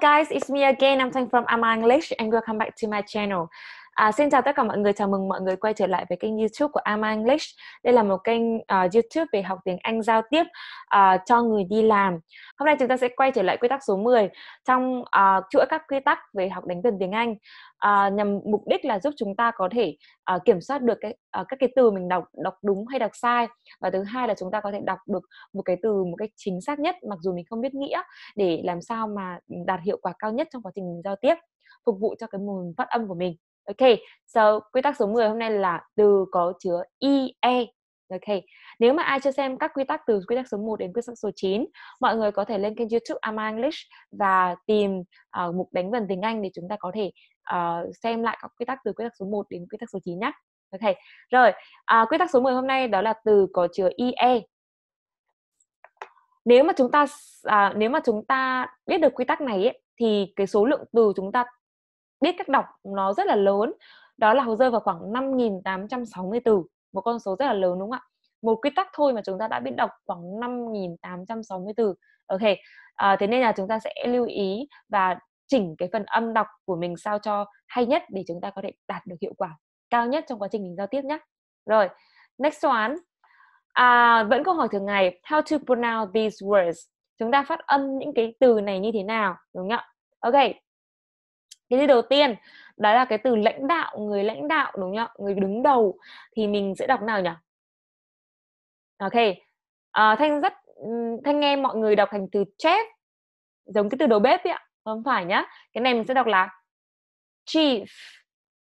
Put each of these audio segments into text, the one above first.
guys it's me again i'm talking from Ama English and welcome back to my channel À, xin chào tất cả mọi người, chào mừng mọi người quay trở lại với kênh YouTube của Ama English. Đây là một kênh uh, YouTube về học tiếng Anh giao tiếp uh, cho người đi làm. Hôm nay chúng ta sẽ quay trở lại quy tắc số 10 trong uh, chuỗi các quy tắc về học đánh vần tiếng Anh uh, nhằm mục đích là giúp chúng ta có thể uh, kiểm soát được cái, uh, các cái từ mình đọc đọc đúng hay đọc sai và thứ hai là chúng ta có thể đọc được một cái từ một cách chính xác nhất mặc dù mình không biết nghĩa để làm sao mà đạt hiệu quả cao nhất trong quá trình giao tiếp phục vụ cho cái mùi phát âm của mình Ok, so quy tắc số 10 hôm nay là từ có chứa IE. Ok, nếu mà ai chưa xem các quy tắc từ quy tắc số 1 đến quy tắc số 9, mọi người có thể lên kênh YouTube Ama English và tìm uh, mục đánh vần tiếng Anh để chúng ta có thể uh, xem lại các quy tắc từ quy tắc số 1 đến quy tắc số 9 nhé. Ok, rồi uh, quy tắc số 10 hôm nay đó là từ có chứa IE. Nếu mà chúng ta uh, nếu mà chúng ta biết được quy tắc này ấy, thì cái số lượng từ chúng ta biết cách đọc nó rất là lớn đó là rơi vào khoảng 5.860 từ một con số rất là lớn đúng không ạ một quy tắc thôi mà chúng ta đã biết đọc khoảng 5.860 từ ok à, thế nên là chúng ta sẽ lưu ý và chỉnh cái phần âm đọc của mình sao cho hay nhất để chúng ta có thể đạt được hiệu quả cao nhất trong quá trình mình giao tiếp nhé rồi next one à, vẫn câu hỏi thường ngày how to pronounce these words chúng ta phát âm những cái từ này như thế nào đúng không ạ ok cái gì đầu tiên đó là cái từ lãnh đạo người lãnh đạo đúng không người đứng đầu thì mình sẽ đọc nào nhỉ ok à, thanh rất thanh nghe mọi người đọc thành từ chef giống cái từ đầu bếp ấy ạ không phải nhá cái này mình sẽ đọc là chief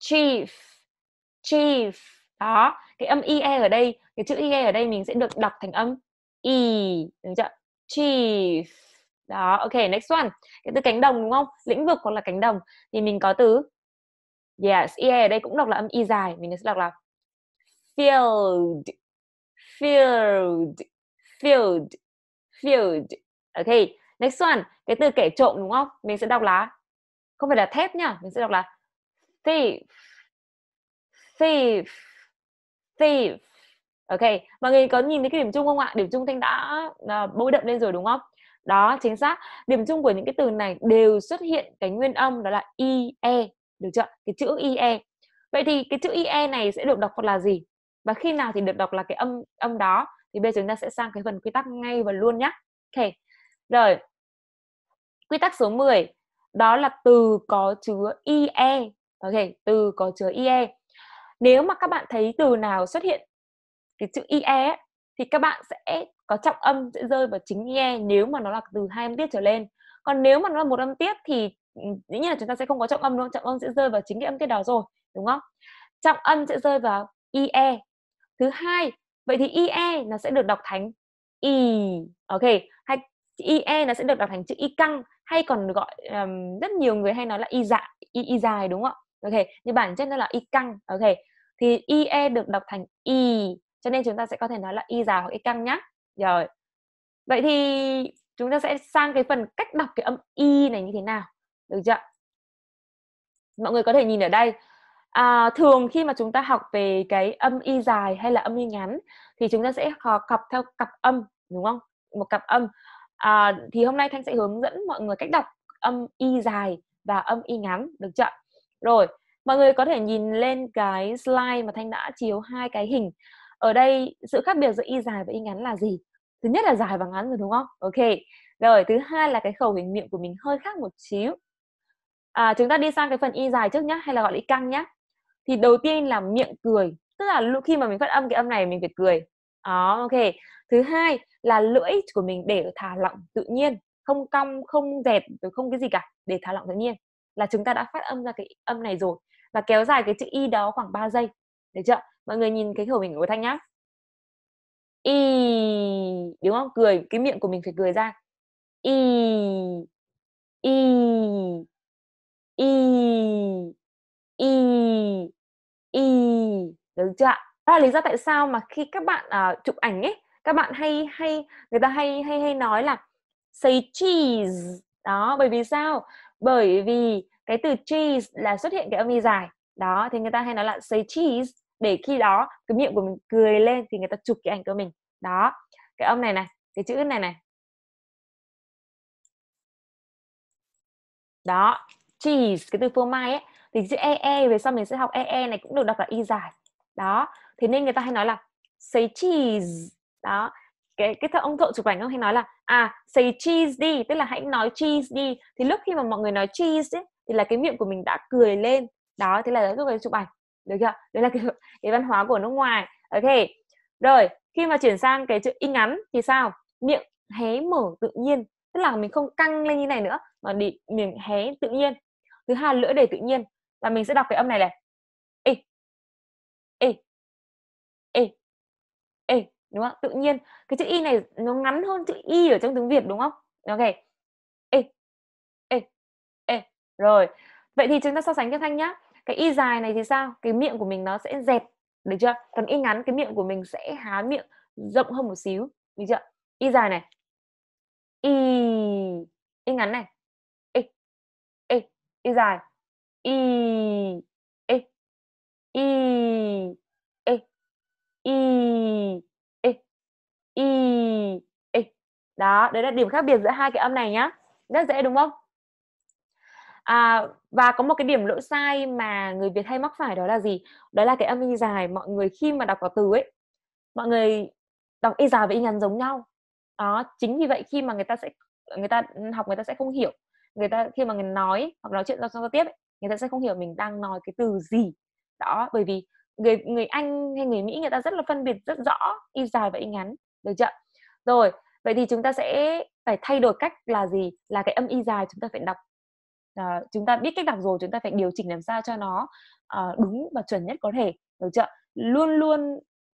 chief chief đó cái âm ie ở đây cái chữ ie ở đây mình sẽ được đọc thành âm e đúng chưa chief đó ok next one cái từ cánh đồng đúng không lĩnh vực hoặc là cánh đồng thì mình có từ yes e ở đây cũng đọc là âm y dài mình sẽ đọc là field field field field ok next one cái từ kẻ trộm đúng không mình sẽ đọc là không phải là thép nhá mình sẽ đọc là thief thief thief ok mọi người có nhìn thấy cái điểm chung không ạ điểm chung thanh đã uh, bôi đậm lên rồi đúng không đó chính xác điểm chung của những cái từ này đều xuất hiện cái nguyên âm đó là i e được chưa cái chữ i e vậy thì cái chữ i e này sẽ được đọc là gì và khi nào thì được đọc là cái âm âm đó thì bây giờ chúng ta sẽ sang cái phần quy tắc ngay và luôn nhé ok rồi quy tắc số 10 đó là từ có chứa i e ok từ có chứa i e nếu mà các bạn thấy từ nào xuất hiện cái chữ i e thì các bạn sẽ có trọng âm sẽ rơi vào chính nghe nếu mà nó là từ hai âm tiết trở lên còn nếu mà nó là một âm tiết thì ừ, dĩ nhiên là chúng ta sẽ không có trọng âm luôn trọng âm sẽ rơi vào chính cái âm tiết đó rồi đúng không trọng âm sẽ rơi vào ie thứ hai vậy thì ie nó sẽ được đọc thành i ok hay ie nó sẽ được đọc thành chữ i căng hay còn gọi um, rất nhiều người hay nói là y dạ y, y dài đúng không ok như bản chất nó là y căng ok thì ie được đọc thành i cho nên chúng ta sẽ có thể nói là y dài hoặc y căng nhá rồi vậy thì chúng ta sẽ sang cái phần cách đọc cái âm y này như thế nào được chưa mọi người có thể nhìn ở đây à, thường khi mà chúng ta học về cái âm y dài hay là âm y ngắn thì chúng ta sẽ học, cặp theo cặp âm đúng không một cặp âm à, thì hôm nay thanh sẽ hướng dẫn mọi người cách đọc âm y dài và âm y ngắn được chưa rồi mọi người có thể nhìn lên cái slide mà thanh đã chiếu hai cái hình ở đây sự khác biệt giữa y dài và y ngắn là gì thứ nhất là dài và ngắn rồi đúng không ok rồi thứ hai là cái khẩu hình miệng của mình hơi khác một xíu à, chúng ta đi sang cái phần y dài trước nhá hay là gọi là y căng nhá thì đầu tiên là miệng cười tức là khi mà mình phát âm cái âm này mình phải cười đó ok thứ hai là lưỡi của mình để thả lỏng tự nhiên không cong không dẹp rồi không cái gì cả để thả lỏng tự nhiên là chúng ta đã phát âm ra cái âm này rồi và kéo dài cái chữ y đó khoảng 3 giây được chưa mọi người nhìn cái khẩu hình của thanh nhá y đúng không cười cái miệng của mình phải cười ra y y y y y được chưa ạ đó là lý do tại sao mà khi các bạn uh, chụp ảnh ấy các bạn hay hay người ta hay hay hay nói là say cheese đó bởi vì sao bởi vì cái từ cheese là xuất hiện cái âm y dài đó thì người ta hay nói là say cheese để khi đó cái miệng của mình cười lên thì người ta chụp cái ảnh của mình đó cái âm này này cái chữ này này đó cheese cái từ phô mai ấy thì chữ ee e về sau mình sẽ học ee e này cũng được đọc là y dài đó thế nên người ta hay nói là say cheese đó cái cái thợ ông thợ chụp ảnh ông hay nói là à say cheese đi tức là hãy nói cheese đi thì lúc khi mà mọi người nói cheese ấy, thì là cái miệng của mình đã cười lên đó thế là lúc ấy chụp ảnh được chưa đấy là cái, cái văn hóa của nước ngoài ok rồi khi mà chuyển sang cái chữ in ngắn thì sao miệng hé mở tự nhiên tức là mình không căng lên như này nữa mà đi miệng hé tự nhiên thứ hai lưỡi để tự nhiên và mình sẽ đọc cái âm này này ê ê ê ê đúng không tự nhiên cái chữ y này nó ngắn hơn chữ y ở trong tiếng việt đúng không ok ê ê ê rồi vậy thì chúng ta so sánh cái thanh nhá cái y dài này thì sao cái miệng của mình nó sẽ dẹp được chưa còn y ngắn cái miệng của mình sẽ há miệng rộng hơn một xíu được chưa y dài này y y ngắn này y y y dài y y y ê y ê y đó đấy là điểm khác biệt giữa hai cái âm này nhá rất dễ đúng không À, và có một cái điểm lỗi sai mà người Việt hay mắc phải đó là gì? Đó là cái âm y dài mọi người khi mà đọc vào từ ấy, mọi người đọc y dài và y ngắn giống nhau. Đó, chính vì vậy khi mà người ta sẽ người ta học người ta sẽ không hiểu người ta khi mà người nói hoặc nói chuyện giao giao tiếp ấy, người ta sẽ không hiểu mình đang nói cái từ gì đó bởi vì người người Anh hay người Mỹ người ta rất là phân biệt rất rõ y dài và y ngắn được chưa rồi vậy thì chúng ta sẽ phải thay đổi cách là gì là cái âm y dài chúng ta phải đọc à, chúng ta biết cách đọc rồi chúng ta phải điều chỉnh làm sao cho nó à, đúng và chuẩn nhất có thể được chưa luôn luôn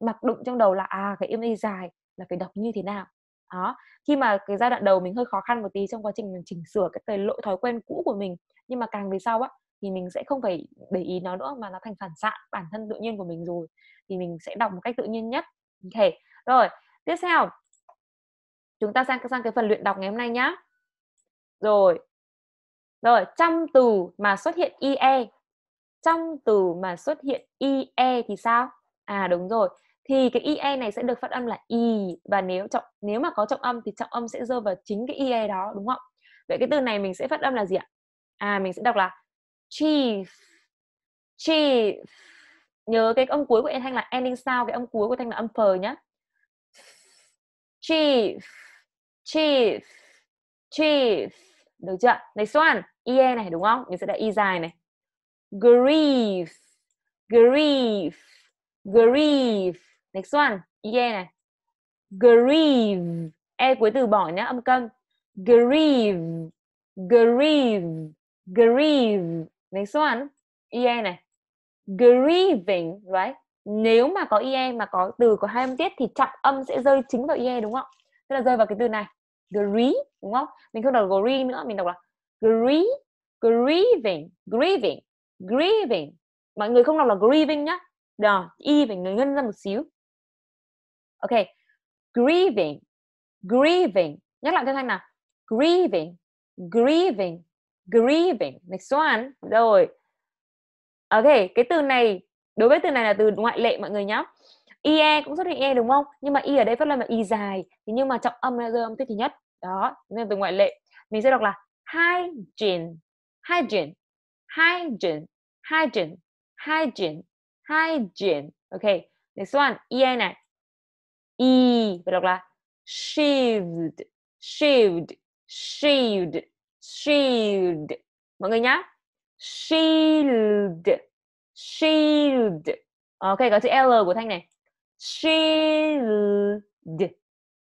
mặc định trong đầu là à cái email dài là phải đọc như thế nào đó khi mà cái giai đoạn đầu mình hơi khó khăn một tí trong quá trình mình chỉnh sửa cái thời lỗi thói quen cũ của mình nhưng mà càng về sau á thì mình sẽ không phải để ý nó nữa mà nó thành phản xạ bản thân tự nhiên của mình rồi thì mình sẽ đọc một cách tự nhiên nhất ok rồi tiếp theo chúng ta sang sang cái phần luyện đọc ngày hôm nay nhá rồi rồi trong từ mà xuất hiện ie trong từ mà xuất hiện ie thì sao à đúng rồi thì cái ie này sẽ được phát âm là i và nếu trọng nếu mà có trọng âm thì trọng âm sẽ rơi vào chính cái ie đó đúng không vậy cái từ này mình sẽ phát âm là gì ạ à mình sẽ đọc là chief chief nhớ cái âm cuối của em thanh là ending sound cái âm cuối của thanh là âm phờ nhá chief chief chief được chưa next one ie này đúng không mình sẽ đặt y dài này grief grief grief next one ie này grieve e cuối từ bỏ nhá âm cân grieve grieve grieve next one ie này grieving right nếu mà có ie mà có từ có hai âm tiết thì trọng âm sẽ rơi chính vào ie đúng không? Tức là rơi vào cái từ này gri đúng không mình không đọc gri nữa mình đọc là gri grieving grieving grieving mọi người không đọc là grieving nhá đó y phải người ngân ra một xíu ok grieving grieving nhắc lại cho thanh nào grieving grieving grieving next one rồi ok cái từ này đối với từ này là từ ngoại lệ mọi người nhá ie cũng xuất hiện ie đúng không nhưng mà i ở đây phát âm là i dài thế nhưng mà trọng âm là rơi âm tiết thứ nhất đó nên từ ngoại lệ mình sẽ đọc là hygiene hygiene hygiene hygiene hygiene hygiene ok next one ie này e phải đọc là shaved shaved shaved shield mọi người nhá shield shield ok có chữ l của thanh này shield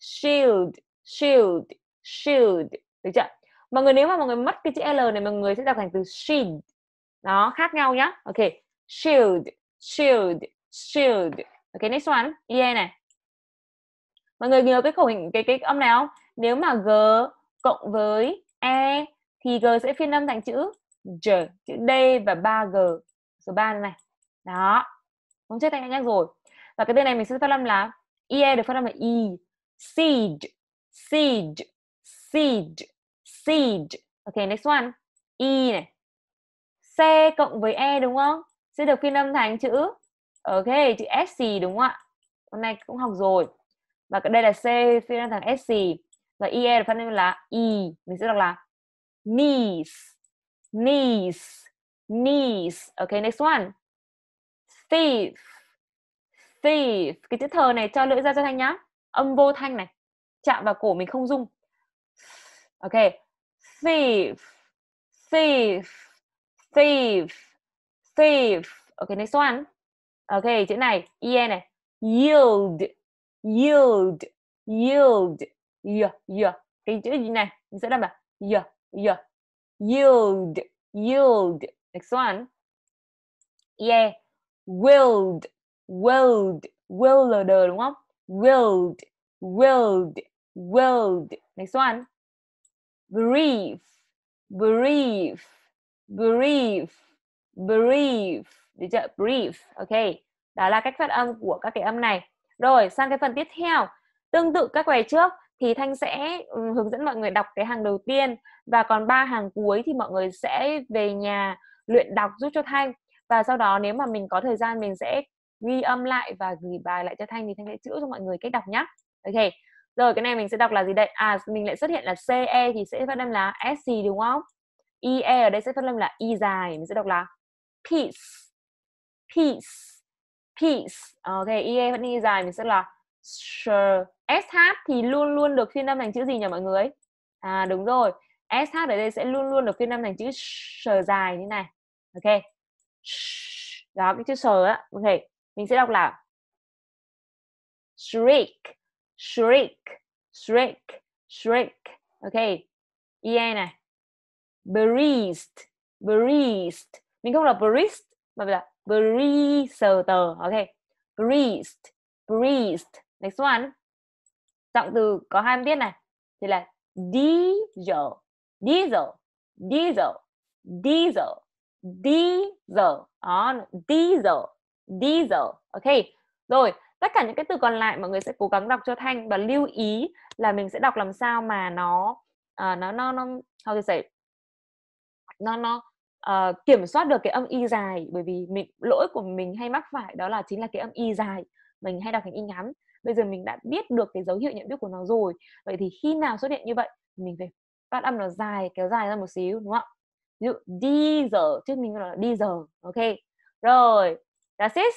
shield shield shield được chưa mọi người nếu mà mọi người mất cái chữ l này mọi người sẽ đọc thành từ shield nó khác nhau nhá ok shield shield shield ok next one yeah này mọi người nhớ cái khẩu hình cái cái âm này không nếu mà g cộng với e thì g sẽ phiên âm thành chữ j chữ d và 3 g số 3 này đó không chết anh nhắc rồi và cái tên này mình sẽ phát âm là ie được phát âm là e siege siege siege siege ok next one e này c cộng với e đúng không sẽ được phiên âm thành chữ ok chữ sc đúng không ạ hôm nay cũng học rồi và đây là c phiên âm thành sc và ie được phát âm là e mình sẽ đọc là knees knees knees ok next one thief thief cái chữ thờ này cho lưỡi ra cho thanh nhá âm vô thanh này chạm vào cổ mình không rung ok thief thief thief thief ok next one ok chữ này e này yield yield yield yeah, yeah. cái chữ gì này mình sẽ đọc là yeah, yeah. yield yield next one yeah willed willed, willed, đúng không? Willed, willed, willed. Next one. Brief, brief, brief, brief. Được chưa? Brief. Ok. Đó là cách phát âm của các cái âm này. Rồi, sang cái phần tiếp theo. Tương tự các bài trước thì Thanh sẽ ừ, hướng dẫn mọi người đọc cái hàng đầu tiên và còn ba hàng cuối thì mọi người sẽ về nhà luyện đọc giúp cho Thanh và sau đó nếu mà mình có thời gian mình sẽ ghi âm lại và gửi bài lại cho thanh thì thanh sẽ chữa cho mọi người cách đọc nhá ok rồi cái này mình sẽ đọc là gì đây à mình lại xuất hiện là ce thì sẽ phát âm là sc đúng không ie ở đây sẽ phát âm là y dài mình sẽ đọc là peace peace peace ok ie vẫn y dài mình sẽ là sure. sh thì luôn luôn được phiên âm thành chữ gì nhỉ mọi người à đúng rồi sh ở đây sẽ luôn luôn được phiên âm thành chữ sờ dài như này ok đó cái chữ sờ á ok mình sẽ đọc là shriek shriek shriek shriek ok e này bereaved bereaved mình không đọc bereaved mà là bereaved ok bereaved bereaved next one trọng từ có hai âm tiết này thì là diesel diesel diesel diesel diesel đó diesel diesel. Ok. Rồi, tất cả những cái từ còn lại mọi người sẽ cố gắng đọc cho thanh và lưu ý là mình sẽ đọc làm sao mà nó uh, nó nó nó how to say nó nó uh, kiểm soát được cái âm y dài bởi vì mình lỗi của mình hay mắc phải đó là chính là cái âm y dài mình hay đọc thành y ngắn bây giờ mình đã biết được cái dấu hiệu nhận biết của nó rồi vậy thì khi nào xuất hiện như vậy mình phải phát âm nó dài kéo dài ra một xíu đúng không ạ ví dụ diesel trước mình gọi là diesel ok rồi That's it.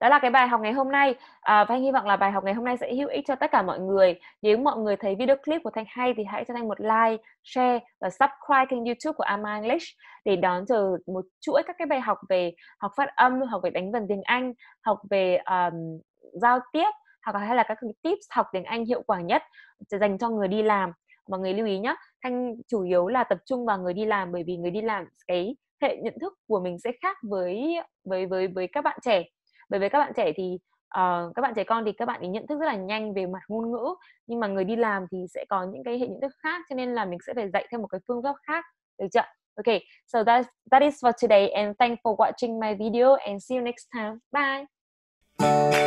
Đó là cái bài học ngày hôm nay à, Và anh hy vọng là bài học ngày hôm nay sẽ hữu ích cho tất cả mọi người Nếu mọi người thấy video clip của Thanh hay Thì hãy cho Thanh một like, share và subscribe kênh youtube của Ama English Để đón chờ một chuỗi các cái bài học về học phát âm Học về đánh vần tiếng Anh Học về um, giao tiếp hoặc hay là các cái tips học tiếng Anh hiệu quả nhất dành cho người đi làm mọi người lưu ý nhé thanh chủ yếu là tập trung vào người đi làm bởi vì người đi làm cái hệ nhận thức của mình sẽ khác với với với với các bạn trẻ bởi vì các bạn trẻ thì uh, các bạn trẻ con thì các bạn ấy nhận thức rất là nhanh về mặt ngôn ngữ nhưng mà người đi làm thì sẽ có những cái hệ nhận thức khác cho nên là mình sẽ phải dạy theo một cái phương pháp khác được chưa ok so that that is for today and thanks for watching my video and see you next time bye